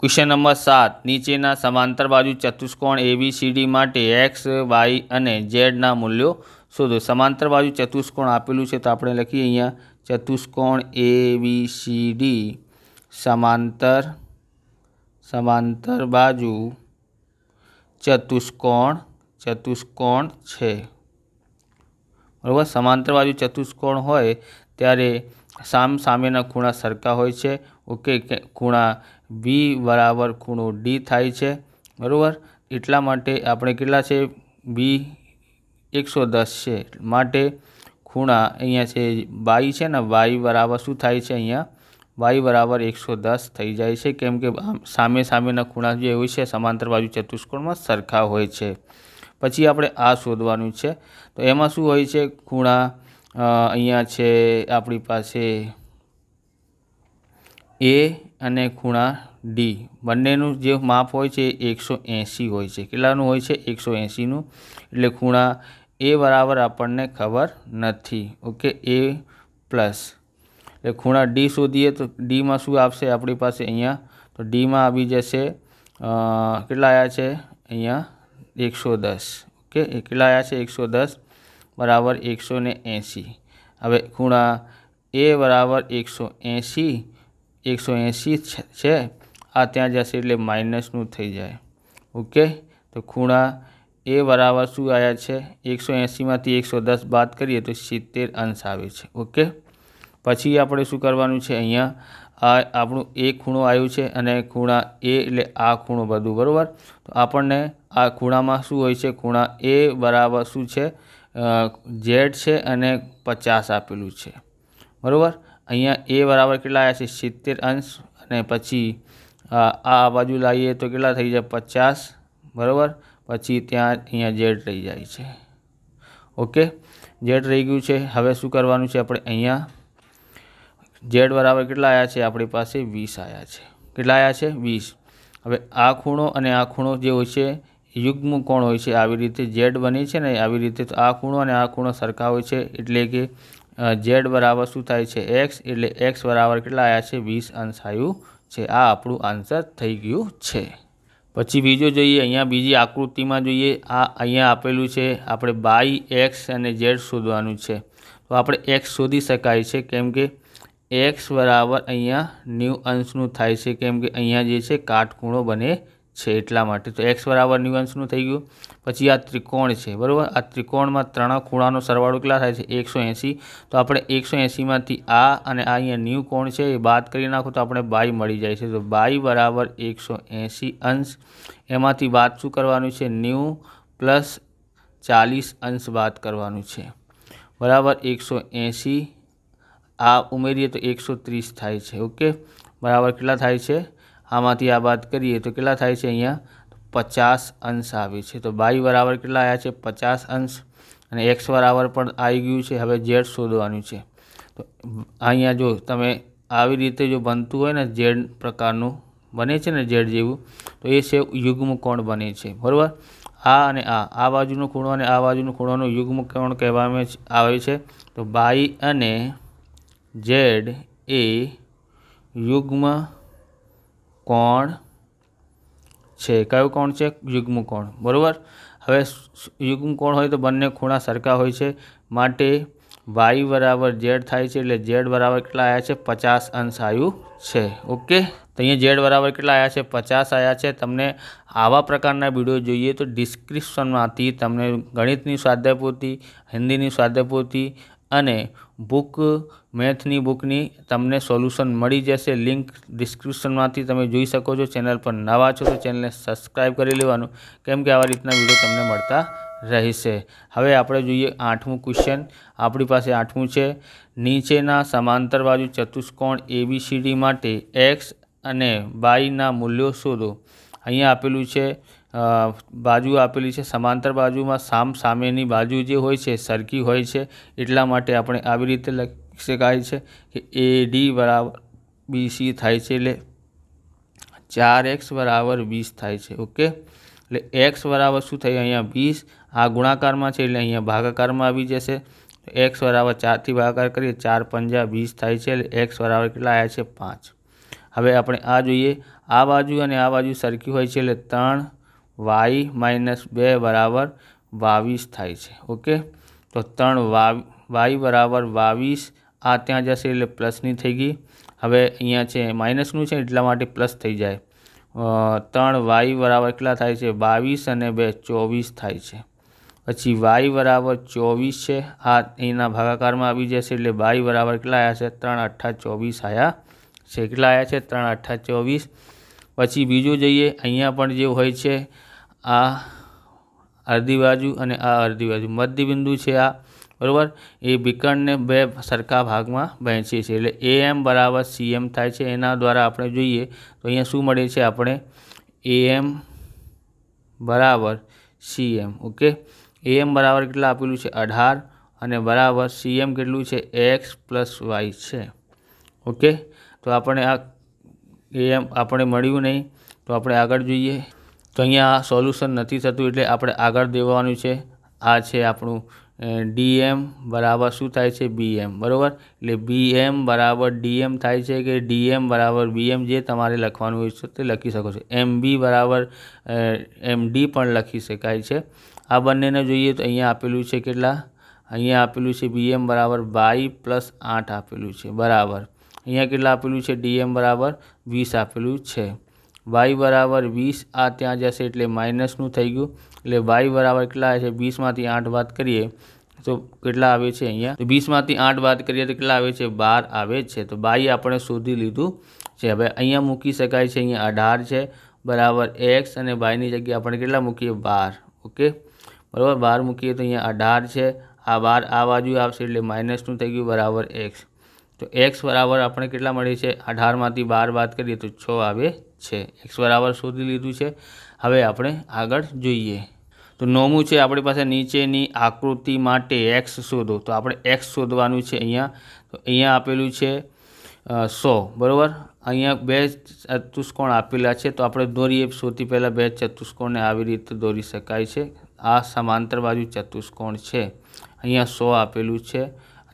question number સાત નીચેના સમાંતર બાજુ ચતુષ્કોણ એબીસીડી માટે એક્સ વાય અને ઝેડના મૂલ્યો શોધો સમાંતર બાજુ ચતુષ્કોણ આપેલું છે તો આપણે લખીએ અહીંયા ચતુષ્કોણ એબીસીડી સમાંતર સમાંતર બાજુ ચતુષ્કોણ ચતુષ્કોણ છે બરાબર સમાંતર બાજુ ચતુષ્કોણ હોય ત્યારે સામ સામેના ખૂણા સરખા હોય છે ઓકે ખૂણા વી બરાબર ખૂણો ડી થાય છે બરાબર એટલા માટે આપણે કેટલા છે બી એકસો દસ છે માટે ખૂણા અહીંયા છે વાય છે ને વાય બરાબર શું થાય છે અહીંયા વાય બરાબર એકસો દસ થઈ જાય છે કેમ કે સામે સામેના ખૂણા જે હોય છે સમાંતર બાજુ ચતુષ્કોણમાં સરખા હોય છે પછી આપણે આ શોધવાનું છે તો એમાં શું હોય છે ખૂણા અહીંયા છે આપણી પાસે એ અને ખૂણા ડી બંનેનું જે માપ હોય છે એકસો એંસી હોય છે કેટલાનું હોય છે એકસો એંસીનું એટલે ખૂણા એ બરાબર આપણને ખબર નથી ઓકે એ પ્લસ એટલે ખૂણા ડી શોધીએ તો ડીમાં શું આપશે આપણી પાસે અહીંયા તો ડીમાં આવી જશે કેટલા આવ્યા છે અહીંયા એકસો દસ ઓકે કેટલા આવ્યા છે એકસો દસ બરાબર એકસો ને એંસી હવે ખૂણા એ બરાબર એકસો એંસી એકસો એંસી છે આ ત્યાં જશે એટલે માઇનસનું થઈ જાય ઓકે તો ખૂણા એ બરાબર શું આવ્યા છે એકસો એંસીમાંથી એકસો દસ બાદ કરીએ તો સિત્તેર અંશ આવે છે ઓકે પછી આપણે શું કરવાનું છે અહીંયા આ આપણું એ ખૂણો આવ્યું છે અને ખૂણા એ એટલે આ ખૂણો બધું બરાબર તો આપણને આ ખૂણામાં શું હોય છે ખૂણા એ બરાબર શું છે ઝેડ છે અને પચાસ આપેલું છે બરાબર અહીંયા એ બરાબર કેટલા આવ્યા છે સિત્તેર અંશ અને પછી આ બાજુ લાવીએ તો કેટલા થઈ જાય પચાસ બરાબર પછી ત્યાં અહીંયા ઝેડ રહી જાય છે ઓકે ઝેડ રહી ગયું છે હવે શું કરવાનું છે આપણે અહીંયા ઝેડ બરાબર કેટલા આવ્યા છે આપણી પાસે વીસ આવ્યા છે કેટલા આવ્યા છે વીસ હવે આ ખૂણો અને આ ખૂણો જે હોય છે યુગ્મ કોણ હોય છે આવી રીતે ઝેડ બને છે ને આવી રીતે તો આ ખૂણો અને આ ખૂણો સરખા હોય છે એટલે કે ઝેડ બરાબર શું થાય છે એક્સ એટલે એક્સ બરાબર કેટલા આવ્યા છે વીસ અંશ આવ્યું છે આ આપણું આન્સર થઈ ગયું છે પછી બીજો જોઈએ અહીંયા બીજી આકૃતિમાં જોઈએ આ અહીંયા આપેલું છે આપણે બાય એક્સ અને ઝેડ શોધવાનું છે તો આપણે એક્સ શોધી શકાય છે કેમ કે એક્સ બરાબર અહીંયા ન્યૂ અંશનું થાય છે કેમ કે અહીંયા જે છે કાટખૂણો બને છે એટલા માટે તો એક્સ બરાબર ન્યુઅન્સનું થઈ ગયું પછી આ ત્રિકોણ છે બરાબર આ ત્રિકોણમાં ત્રણ ખૂણાનો સરવાળો કેટલા થાય છે એકસો એંસી તો આપણે એકસો એંસીમાંથી આ અને આ અહીંયા ન્યૂ કોણ છે એ બાદ કરી નાખો તો આપણે બાય મળી જાય છે તો બાય બરાબર એકસો એંસી અંશ એમાંથી બાદ શું કરવાનું છે ન્યૂ પ્લસ ચાલીસ અંશ બાદ કરવાનું છે બરાબર એકસો એંસી આ ઉમેરીએ તો એકસો ત્રીસ થાય છે ઓકે બરાબર કેટલા થાય છે આમાંથી આ વાત કરીએ તો કેટલા થાય છે અહીંયા પચાસ અંશ આવે છે તો બાય બરાબર કેટલા આવ્યા છે પચાસ અંશ અને એક્સ બરાબર પણ આવી ગયું છે હવે ઝેડ શોધવાનું છે તો અહીંયા જો તમે આવી રીતે જો બનતું હોય ને ઝેડ પ્રકારનું બને છે ને ઝેડ જેવું તો એ છે યુગ્મ કોણ બને છે બરાબર આ અને આ આ બાજુનો ખૂણો અને આ બાજુનો ખૂણોનો યુગ્મ કોણ કહેવામાં આવે છે તો બાઈ અને ઝેડ એ યુગ્મ કોણ છે કયો કોણ છે યુગ્મ કોણ બરાબર હવે યુગ્મ કોણ હોય તો બંને ખૂણા સરખા હોય છે માટે વાય બરાબર ઝેડ થાય છે એટલે ઝેડ બરાબર કેટલા આવ્યા છે પચાસ અંશ આવ્યું છે ઓકે તો અહીંયા ઝેડ બરાબર કેટલા આવ્યા છે પચાસ આવ્યા છે તમને આવા પ્રકારના વિડીયો જોઈએ તો ડિસ્ક્રિપ્શનમાંથી તમને ગણિતની સ્વાધ્યાયપૂર્તિ હિન્દીની સ્વાધ્યાયપૂર્તિ અને બુક મેથની બુકની તમને સોલ્યુશન મળી જશે લિંક ડિસ્ક્રિપ્શનમાંથી તમે જોઈ શકો છો ચેનલ પર નવા છો તો ચેનલને સબસ્ક્રાઈબ કરી લેવાનું કેમ કે આવા રીતના વિડીયો તમને મળતા રહેશે હવે આપણે જોઈએ આઠમું ક્વેશ્ચન આપણી પાસે આઠમું છે નીચેના સમાંતર બાજુ ચતુષ્કોણ એબીસીડી માટે એક્સ અને બાયના મૂલ્યો શોધો અહીંયા આપેલું છે બાજુ આપેલી છે સમાંતર બાજુમાં સામ સામેની બાજુ જે હોય છે સરખી હોય છે એટલા માટે આપણે આવી રીતે લખી શકાય છે કે એ ડી બરાબર બીસી થાય છે એટલે ચાર એક્સ બરાબર વીસ થાય છે ઓકે એટલે એક્સ બરાબર શું થયું અહીંયા વીસ આ ગુણાકારમાં છે એટલે અહીંયા ભાગાકારમાં આવી જશે એક્સ બરાબર ચારથી ભાગાકાર કરીએ ચાર પંજા વીસ થાય છે એટલે એક્સ બરાબર કેટલા આવ્યા છે પાંચ હવે આપણે આ જોઈએ આ બાજુ અને આ બાજુ સરખી હોય છે એટલે ત્રણ વાય માઇનસ બે બરાબર વાવીસ થાય છે ઓકે તો ત્રણ વા વાય બરાબર વાવીસ આ ત્યાં જશે એટલે પ્લસની થઈ ગઈ હવે અહીંયા છે માઇનસનું છે એટલા માટે પ્લસ થઈ જાય ત્રણ વાય બરાબર કેટલા થાય છે બાવીસ અને બે ચોવીસ થાય છે પછી વાય બરાબર ચોવીસ છે આ અહીંના ભાગાકારમાં આવી જશે એટલે વાય બરાબર કેટલા આવ્યા છે ત્રણ અઠ્ઠા ચોવીસ આવ્યા છે કેટલા આવ્યા છે ત્રણ અઠ્ઠા ચોવીસ પછી બીજું જઈએ અહીંયા પણ જે હોય છે આ અડધી બાજુ અને આ અડધી બાજુ મધ્યબિંદુ છે આ બરાબર એ વિકર્ણને બે સરખા ભાગમાં વહેંચીએ છીએ એટલે એ એમ બરાબર સીએમ થાય છે એના દ્વારા આપણે જોઈએ તો અહીંયા શું મળે છે આપણે એ એમ બરાબર સીએમ ઓકે એ એમ બરાબર કેટલા આપેલું છે અઢાર અને બરાબર સીએમ કેટલું છે એક્સ પ્લસ વાય છે ઓકે તો આપણે આ એ એમ આપણે મળ્યું નહીં તો આપણે આગળ જોઈએ તો અહીંયા સોલ્યુશન નથી થતું એટલે આપણે આગળ દેવાનું છે આ છે આપણું ડીએમ બરાબર શું થાય છે બી એમ બરાબર એટલે બી એમ બરાબર ડીએમ થાય છે કે ડીએમ બરાબર બી એમ જે તમારે લખવાનું હોય છે તે લખી શકો છો એમ બી બરાબર એમ ડી પણ લખી શકાય છે આ બંનેને જોઈએ તો અહીંયા આપેલું છે કેટલા અહીંયા આપેલું છે બી એમ બરાબર બાઈ પ્લસ આઠ આપેલું છે બરાબર અહીંયા કેટલા આપેલું છે ડીએમ બરાબર વીસ આપેલું છે વાય બરાબર વીસ આ ત્યાં જશે એટલે માઇનસનું થઈ ગયું એટલે વાય બરાબર કેટલા આવે છે વીસમાંથી આઠ વાત કરીએ તો કેટલા આવે છે અહીંયા તો વીસમાંથી આઠ વાત કરીએ તો કેટલા આવે છે બાર આવે છે તો બાઈ આપણે શોધી લીધું છે હવે અહીંયા મૂકી શકાય છે અહીંયા અઢાર છે બરાબર એક્સ અને બાયની જગ્યાએ આપણે કેટલા મૂકીએ બાર ઓકે બરાબર બાર મૂકીએ તો અહીંયા અઢાર છે આ બાર આ બાજુ આવશે એટલે માઇનસનું થઈ ગયું બરાબર એક્સ તો એક્સ બરાબર આપણે કેટલા મળે છે અઢારમાંથી બાર વાત કરીએ તો છ આવે છે એક્સ બરાબર શોધી લીધું છે હવે આપણે આગળ જોઈએ તો નોમું છે આપણી પાસે નીચેની આકૃતિ માટે એક્સ શોધો તો આપણે એક્સ શોધવાનું છે અહીંયા તો અહીંયા આપેલું છે સો બરાબર અહીંયા બે ચતુષ્કોણ આપેલા છે તો આપણે દોરીએ સૌથી પહેલાં બે ચતુષ્કોણને આવી રીતે દોરી શકાય છે આ સમાંતર બાજુ ચતુષ્કોણ છે અહીંયા સો આપેલું છે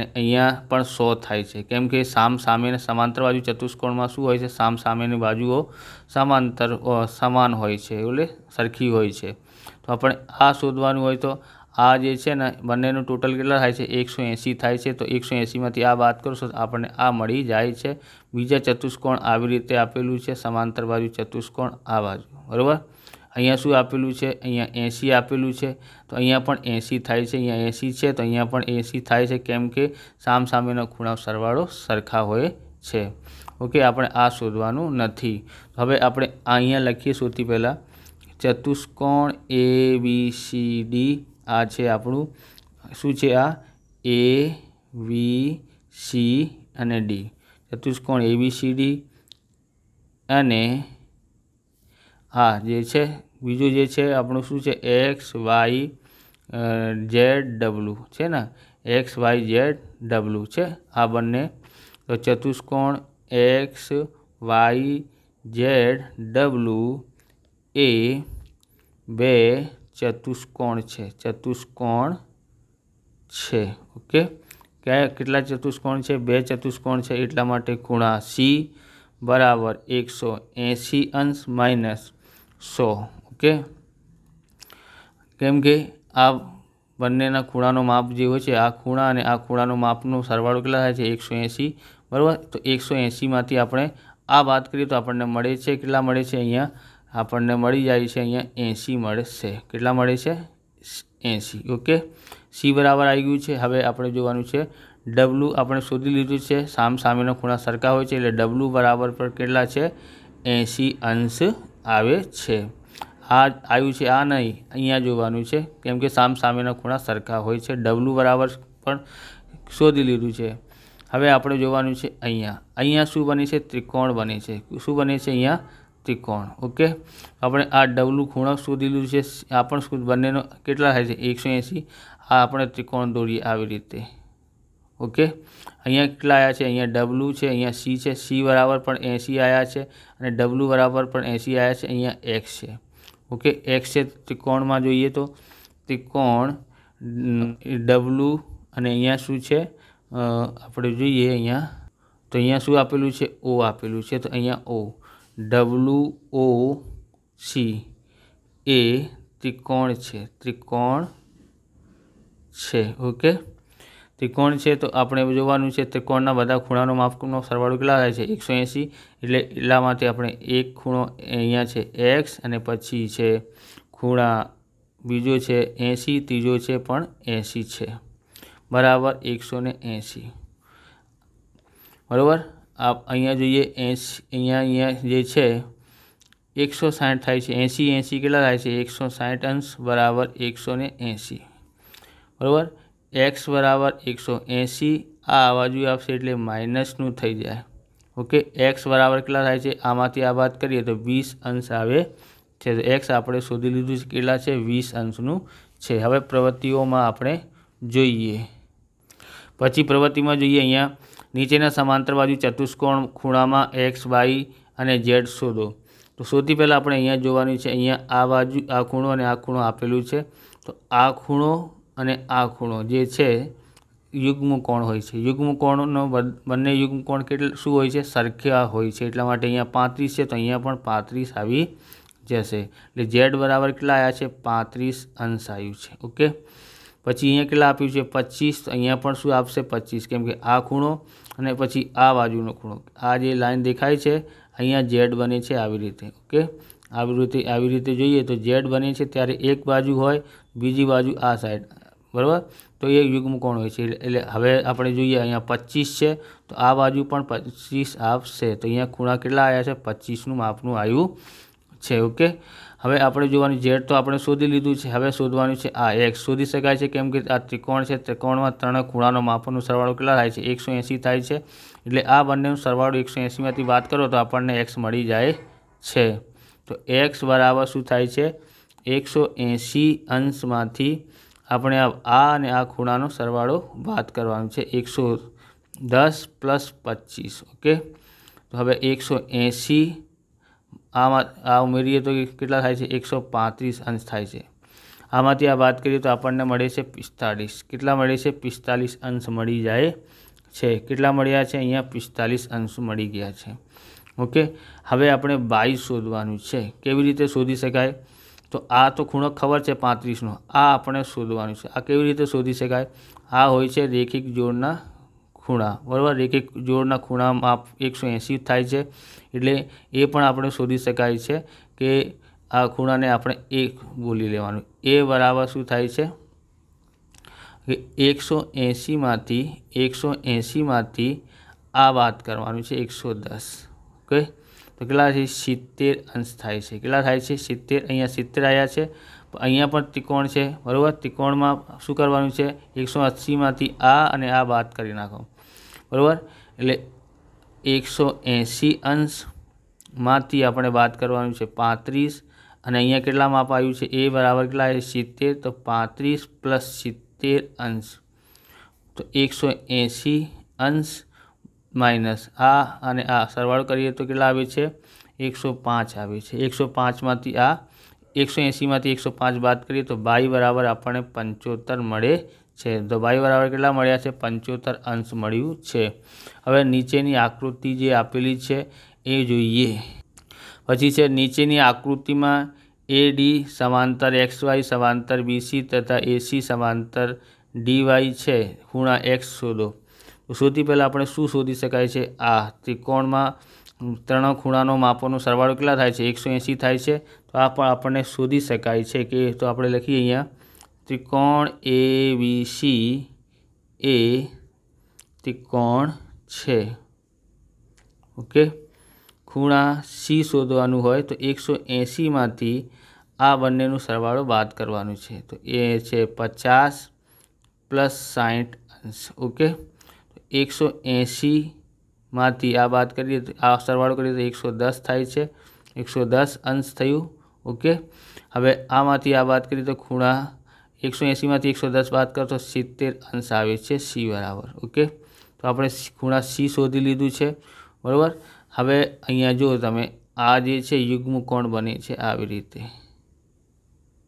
અને અહીંયા પણ સો થાય છે કેમ કે સામ સામેને સમાંતર બાજુ ચતુષ્કોણમાં શું હોય છે સામ સામેની બાજુઓ સમાંતર સમાન હોય છે એટલે સરખી હોય છે તો આપણે આ શોધવાનું હોય તો આ જે છે ને બંનેનું ટોટલ કેટલા થાય છે એકસો એંસી થાય છે તો એકસો એંસીમાંથી આ વાત કરો તો આપણને આ મળી જાય છે બીજા ચતુષ્કોણ આવી રીતે આપેલું છે સમાંતર બાજુ ચતુષ્કોણ આ બાજુ બરાબર અહીંયા શું આપેલું છે અહીંયા એંસી આપેલું છે તો અહીંયા પણ એંસી થાય છે અહીંયા એંસી છે તો અહીંયા પણ એંસી થાય છે કેમ કે સામસામેનો ખૂણા સરવાળો સરખા હોય છે ઓકે આપણે આ શોધવાનું નથી હવે આપણે અહીંયા લખીએ સૌથી પહેલાં ચતુષ્કોણ એ બી સી ડી આ છે આપણું શું છે આ એ વી સી અને ડી ચતુષ્કોણ એ બી સી ડી અને હા જે છે બીજું જે છે આપણું શું છે એક્સ વાય ઝેડ ડબલ્યુ છે ને એક્સ વાય ઝેડ ડબલ્યુ છે આ બંને તો ચતુષ્કોણ એક્સ વાય ઝેડ ડબલ્યુ એ બે ચતુષ્કોણ છે ચતુષ્કોણ છે ઓકે કયા કેટલા ચતુષ્કોણ છે બે ચતુષ્કોણ છે એટલા માટે ખૂણા સી બરાબર એકસો એંશી અંશ માઇનસ સો ઓકે કેમ કે આ બંનેના ખૂણાનો માપ જે હોય છે આ ખૂણા અને આ ખૂણાનો માપનો સરવાળો કેટલા થાય છે એકસો એંસી બરાબર તો એકસો એંસીમાંથી આપણે આ વાત કરીએ તો આપણને મળે છે કેટલા મળે છે અહીંયા આપણને મળી જાય છે અહીંયા એંસી મળે છે કેટલા મળે છે એંસી ઓકે સી બરાબર આવી ગયું છે હવે આપણે જોવાનું છે ડબલ્યુ આપણે શોધી લીધું છે સામ સામેનો ખૂણા સરખા હોય છે એટલે ડબલ્યુ બરાબર પર કેટલા છે એંસી અંશ આવે છે આ આવ્યું છે આ નહીં અહીંયા જોવાનું છે કેમ કે સામ સામેના ખૂણા સરખા હોય છે ડબલું બરાબર પણ શોધી લીધું છે હવે આપણે જોવાનું છે અહીંયા અહીંયા શું બને છે ત્રિકોણ બને છે શું બને છે અહીંયા ત્રિકોણ ઓકે આપણે આ ડબલું ખૂણો લીધું છે આ પણ બંનેનો કેટલા થાય છે એકસો એંસી આ આપણે ત્રિકોણ દોરીએ આવી રીતે ઓકે અહીંયા કેટલા આવ્યા છે અહીંયા ડબલ્યુ છે અહીંયા સી છે સી બરાબર પણ એંસી આવ્યા છે અને ડબલ્યુ બરાબર પણ એંસી આવ્યા છે અહીંયા એક્સ છે ઓકે એક્સ છે ત્રિકોણમાં જોઈએ તો ત્રિકોણ ડબલ્યુ અને અહીંયા શું છે આપણે જોઈએ અહીંયા તો અહીંયા શું આપેલું છે ઓ આપેલું છે તો અહીંયા ઓ ડબલ્યુ ઓ સી એ ત્રિકોણ છે ત્રિકોણ છે ઓકે ત્રિકોણ છે તો આપણે જોવાનું છે ત્રિકોણના બધા ખૂણાનો માપનો સરવાળો કેટલા થાય છે એકસો એંસી એટલે એટલામાંથી આપણે એક ખૂણો અહીંયા છે એક્સ અને પછી છે ખૂણા બીજો છે એંસી ત્રીજો છે પણ એંસી છે બરાબર એકસો ને એંસી બરાબર આપ અહીંયા જોઈએ એંસી અહીંયા અહીંયા જે છે એકસો સાઠ થાય છે એંસી એંસી કેટલા થાય છે એકસો સાઠ અંશ બરાબર એકસો ને એંસી બરાબર એક્સ બરાબર એકસો એંસી આ આ બાજુ આવશે એટલે માઇનસનું થઈ જાય ઓકે એક્સ બરાબર કેટલા થાય છે આમાંથી આ વાત કરીએ તો વીસ અંશ આવે છે તો એક્સ આપણે શોધી લીધું છે કેટલા છે વીસ અંશનું છે હવે પ્રવૃત્તિઓમાં આપણે જોઈએ પછી પ્રવૃત્તિમાં જોઈએ અહીંયા નીચેના સમાંતર બાજુ ચતુષ્કોણ ખૂણામાં એક્સ વાય અને ઝેડ શોધો તો સૌથી પહેલાં આપણે અહીંયા જોવાનું છે અહીંયા આ બાજુ આ ખૂણો અને આ ખૂણો આપેલું છે તો આ ખૂણો અને આ ખૂણો જે છે યુગ્મ કોણ હોય છે યુગ્મ કોણનો બંને યુગ્મ કોણ કેટલા શું હોય છે સરખા હોય છે એટલા માટે અહીંયા પાંત્રીસ છે તો અહીંયા પણ પાંત્રીસ આવી જશે એટલે ઝેડ બરાબર કેટલા આવ્યા છે પાંત્રીસ અંશ આવ્યું છે ઓકે પછી અહીંયા કેટલા આપ્યું છે પચીસ અહીંયા પણ શું આપશે પચીસ કેમ કે આ ખૂણો અને પછી આ બાજુનો ખૂણો આ જે લાઈન દેખાય છે અહીંયા ઝેડ બને છે આવી રીતે ઓકે આવી રીતે આવી રીતે જોઈએ તો ઝેડ બને છે ત્યારે એક બાજુ હોય બીજી બાજુ આ સાઈડ બરાબર તો એ કોણ હોય છે એટલે હવે આપણે જોઈએ અહીંયા પચીસ છે તો આ બાજુ પણ પચીસ આવશે તો અહીંયા ખૂણા કેટલા આવ્યા છે પચીસનું માપનું આવ્યું છે ઓકે હવે આપણે જોવાની ઝેડ તો આપણે શોધી લીધું છે હવે શોધવાનું છે આ એક્સ શોધી શકાય છે કેમ કે આ ત્રિકોણ છે ત્રિકોણમાં ત્રણ ખૂણાનો માપનો સરવાળો કેટલા થાય છે એકસો થાય છે એટલે આ બંનેનો સરવાળો એકસો એંસીમાંથી વાત કરો તો આપણને એક્સ મળી જાય છે તો એક્સ બરાબર શું થાય છે એકસો એંસી અંશમાંથી આપણે આ અને આ ખૂણાનો સરવાળો વાત કરવાનો છે એકસો દસ પ્લસ પચીસ ઓકે તો હવે એકસો એંસી આમાં આ ઉમેરીએ તો કેટલા થાય છે એકસો પાંત્રીસ અંશ થાય છે આમાંથી આ વાત કરીએ તો આપણને મળે છે પિસ્તાળીસ કેટલા મળે છે પિસ્તાલીસ અંશ મળી જાય છે કેટલા મળ્યા છે અહીંયા પિસ્તાલીસ અંશ મળી ગયા છે ઓકે હવે આપણે બાઈસ શોધવાનું છે કેવી રીતે શોધી શકાય તો આ તો ખૂણો ખબર છે પાંત્રીસનો આ આપણે શોધવાનું છે આ કેવી રીતે શોધી શકાય આ હોય છે રેખિક જોડના ખૂણા બરાબર રેખિક જોડના ખૂણામાં એકસો એંસી થાય છે એટલે એ પણ આપણે શોધી શકાય છે કે આ ખૂણાને આપણે એક બોલી લેવાનું એ બરાબર શું થાય છે કે એકસો એંસીમાંથી એકસો એંસીમાંથી આ વાત કરવાની છે એકસો દસ ઓકે તો કેટલા છે સિત્તેર અંશ થાય છે કેટલા થાય છે સિત્તેર અહીંયા સિત્તેર આવ્યા છે અહીંયા પણ ત્રિકોણ છે બરાબર ત્રિકોણમાં શું કરવાનું છે એકસો એંસીમાંથી આ અને આ બાદ કરી નાખો બરાબર એટલે એકસો એંસી અંશમાંથી આપણે બાદ કરવાનું છે પાંત્રીસ અને અહીંયા કેટલા માપ આવ્યું છે એ બરાબર કેટલા છે સિત્તેર તો પાંત્રીસ પ્લસ સિત્તેર અંશ તો એકસો એંસી અંશ માઇનસ આ અને આ સરવાળો કરીએ તો કેટલા આવે છે એકસો પાંચ આવે છે એકસો પાંચમાંથી આ એકસો એંસીમાંથી એકસો પાંચ બાદ કરીએ તો બાઈ બરાબર આપણને પંચોતેર મળે છે તો બાઈ બરાબર કેટલા મળ્યા છે પંચોતેર અંશ મળ્યું છે હવે નીચેની આકૃતિ જે આપેલી છે એ જોઈએ પછી છે નીચેની આકૃતિમાં એ ડી સમાંતર એક્સ વાય સમાંતર બીસી તથા એસી સમાંતર ડીવાય છે ખૂણા એક્સ શોધો તો સૌથી પહેલાં આપણે શું શોધી શકાય છે આ ત્રિકોણમાં ત્રણ ખૂણાનો માપોનો સરવાળો કેટલા થાય છે એકસો એંસી થાય છે તો આ પણ આપણને શોધી શકાય છે કે તો આપણે લખીએ અહીંયા ત્રિકોણ એ સી એ ત્રિકોણ છે ઓકે ખૂણા સી શોધવાનું હોય તો એકસો એંસીમાંથી આ બંનેનું સરવાળો બાદ કરવાનું છે તો એ છે પચાસ પ્લસ સાઠ અંશ ઓકે એકસો એંશીમાંથી આ વાત કરીએ તો આ સરવાળો કરીએ તો એકસો દસ થાય છે એકસો દસ અંશ થયું ઓકે હવે આમાંથી આ વાત કરીએ તો ખૂણા એકસો એંશીમાંથી એકસો દસ વાત કરો તો સિત્તેર અંશ આવે છે સી બરાબર ઓકે તો આપણે ખૂણા સી શોધી લીધું છે બરાબર હવે અહીંયા જુઓ તમે આ જે છે યુગ્મ કોણ બને છે આવી રીતે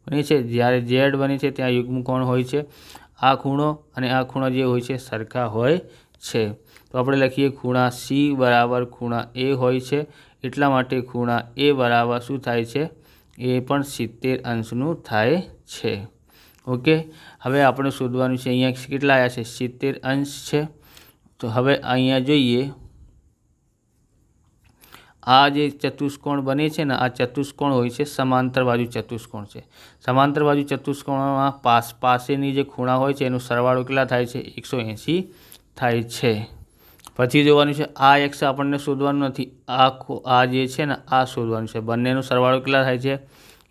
બને છે જ્યારે ઝેડ બને છે ત્યાં યુગ્મ કોણ હોય છે આ ખૂણો અને આ ખૂણો જે હોય છે સરખા હોય છે તો આપણે લખીએ ખૂણા સી બરાબર ખૂણા એ હોય છે એટલા માટે ખૂણા એ બરાબર શું થાય છે એ પણ સિત્તેર અંશનું થાય છે ઓકે હવે આપણે શોધવાનું છે અહીંયા કેટલા આવ્યા છે સિત્તેર અંશ છે તો હવે અહીંયા જોઈએ આ જે ચતુષ્કોણ બને છે ને આ ચતુષ્કોણ હોય છે સમાંતર બાજુ ચતુષ્કોણ છે સમાંતર બાજુ ચતુષ્કોણમાં પાસ પાસેની જે ખૂણા હોય છે એનો સરવાળો કેટલા થાય છે એકસો એંસી થાય છે પછી જોવાનું છે આ એક્સ આપણને શોધવાનું નથી આ આ જે છે ને આ શોધવાનું છે બંનેનું સરવાળો કેટલા થાય છે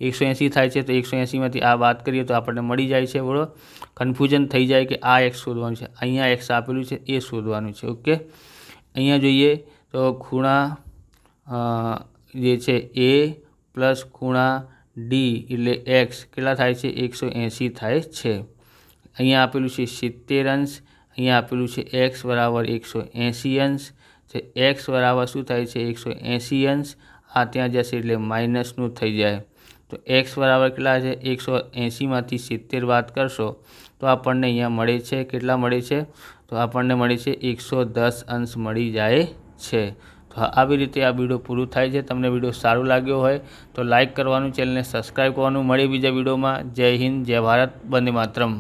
એકસો એંસી થાય છે તો એકસો એંસીમાંથી આ વાત કરીએ તો આપણને મળી જાય છે બરાબર કન્ફ્યુઝન થઈ જાય કે આ એક્સ શોધવાનું છે અહીંયા એક્સ આપેલું છે એ શોધવાનું છે ઓકે અહીંયા જોઈએ તો ખૂણા જે છે એ પ્લસ ખૂણા ડી એટલે એક્સ કેટલા થાય છે એકસો એંસી થાય છે અહીંયા આપેલું છે સિત્તેર અંશ અહીંયા આપેલું છે એક્સ બરાબર એકસો એંસી અંશ જે એક્સ બરાબર શું થાય છે એકસો એંસી અંશ આ ત્યાં જશે એટલે માઇનસનું થઈ જાય તો એક્સ બરાબર કેટલા છે એકસો એંસીમાંથી સિત્તેર વાત કરશો તો આપણને અહીંયા મળે છે કેટલા મળે છે તો આપણને મળે છે એકસો દસ અંશ મળી જાય છે તો આવી રીતે આ વિડીયો પૂરું થાય છે તમને વિડીયો સારું લાગ્યો હોય તો લાઇક કરવાનું ચેનલને સબસ્ક્રાઈબ કરવાનું મળે બીજા વિડીયોમાં જય હિન્દ જય ભારત બંને માત્રમ